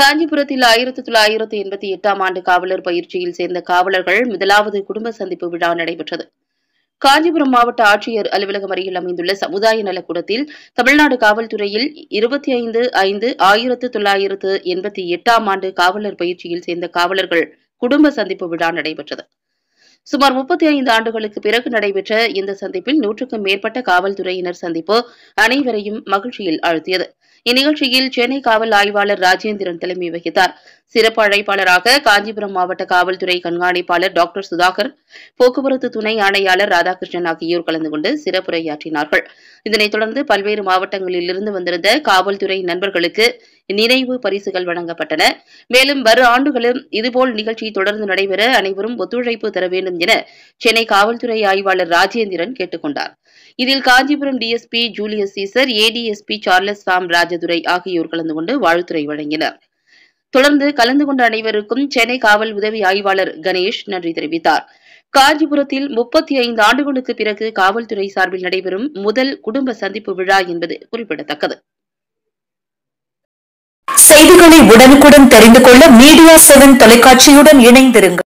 காஞ்சிபுரத்தில் ஆயிரத்தி தொள்ளாயிரத்தி எண்பத்தி எட்டாம் ஆண்டு காவலர் பயிற்சியில் சேர்ந்த காவலர்கள் முதலாவது குடும்ப சந்திப்பு விழா நடைபெற்றது காஞ்சிபுரம் மாவட்ட ஆட்சியர் அலுவலகம் அருகில் அமைந்துள்ள சமுதாய நலக்கூடத்தில் தமிழ்நாடு காவல்துறையில் இருபத்தி ஐந்து ஐந்து ஆயிரத்து தொள்ளாயிரத்து எண்பத்தி எட்டாம் ஆண்டு காவலர் பயிற்சியில் சேர்ந்த காவலர்கள் குடும்ப சந்திப்பு விழா நடைபெற்றது சுமார் முப்பத்தி ஐந்து ஆண்டுகளுக்கு பிறகு நடைபெற்ற இந்த சந்திப்பில் நூற்றுக்கும் மேற்பட்ட காவல்துறையினர் சந்திப்பு அனைவரையும் மகிழ்ச்சியில் ஆழ்த்தியது இந்நிகழ்ச்சியில் சென்னை காவல் ஆய்வாளர் ராஜேந்திரன் தலைமை வகித்தார் சிறப்பு அழைப்பாளராக காஞ்சிபுரம் மாவட்ட காவல்துறை கண்காணிப்பாளர் டாக்டர் சுதாகர் போக்குவரத்து துணை ஆணையாளர் ராதாகிருஷ்ணன் ஆகியோர் கலந்து கொண்டு சிறப்புரையாற்றினார்கள் இதனைத் தொடர்ந்து பல்வேறு மாவட்டங்களிலிருந்து வந்திருந்த காவல்துறை நண்பர்களுக்கு நினைவு பரிசுகள் வழங்கப்பட்டன மேலும் வரும் ஆண்டுகளும் இதுபோல் நிகழ்ச்சி தொடர்ந்து நடைபெற அனைவரும் ஒத்துழைப்பு தர வேண்டும் என சென்னை காவல்துறை ஆய்வாளர் ராஜேந்திரன் கேட்டுக் கொண்டார் இதில் Kanchipuram DSP Julius Caesar ADSP Charles Sam Rajadurai ஆகியோர் கலந்து கொண்டு வாழ்த்துறை வழங்கினர் தொடர்ந்து கலந்து கொண்ட அனைவருக்கும் சென்னை காவல் உதவி ஆய்வாளர் கணேஷ் நன்றி தெரிவித்தார் காஞ்சிபுரத்தில் முப்பத்தி ஐந்து ஆண்டுகளுக்கு பிறகு காவல்துறை சார்பில் நடைபெறும் முதல் குடும்ப சந்திப்பு விழா என்பது குறிப்பிடத்தக்கது செய்திகளை உடனுக்குடன் தெரிந்து கொள்ள மீடியா செவன் தொலைக்காட்சியுடன் இணைந்திருங்கள்